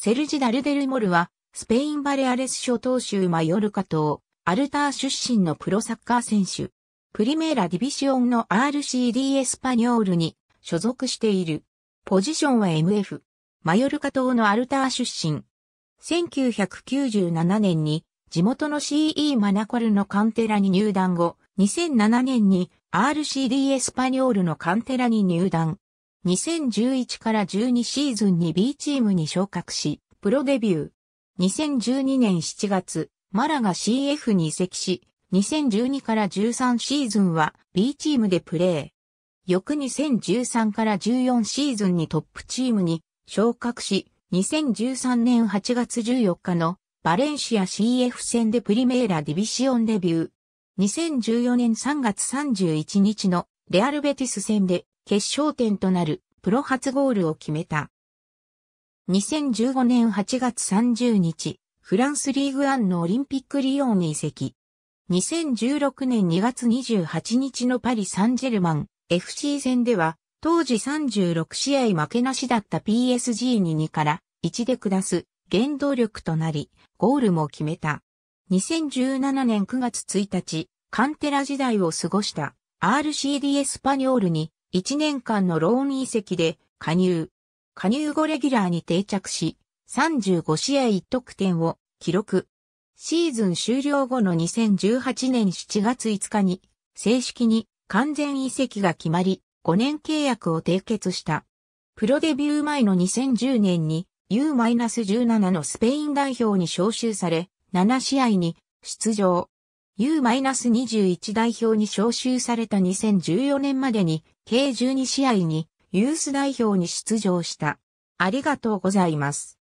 セルジ・ダルデルモルは、スペイン・バレアレス諸島州マヨルカ島、アルター出身のプロサッカー選手。プリメーラ・ディビシオンの RCD エスパニョールに所属している。ポジションは MF。マヨルカ島のアルター出身。1997年に地元の CE マナコルのカンテラに入団後、2007年に RCD エスパニョールのカンテラに入団。2011から12シーズンに B チームに昇格し、プロデビュー。2012年7月、マラが CF に移籍し、2012から13シーズンは B チームでプレー。翌2013から14シーズンにトップチームに昇格し、2013年8月14日のバレンシア CF 戦でプリメーラディビシオンデビュー。2014年3月31日のレアルベティス戦で決勝点となるプロ初ゴールを決めた。2015年8月30日、フランスリーグアンのオリンピックリオンに移籍。2016年2月28日のパリ・サンジェルマン FC 戦では、当時36試合負けなしだった PSG に2から1で下す原動力となり、ゴールも決めた。2017年9月1日、カンテラ時代を過ごした RCD エスパニョールに1年間のローン移籍で加入。加入後レギュラーに定着し、35試合1得点を記録。シーズン終了後の2018年7月5日に、正式に完全移籍が決まり、5年契約を締結した。プロデビュー前の2010年に U-17 のスペイン代表に招集され、7試合に出場。U-21 代表に招集された2014年までに計12試合にユース代表に出場した。ありがとうございます。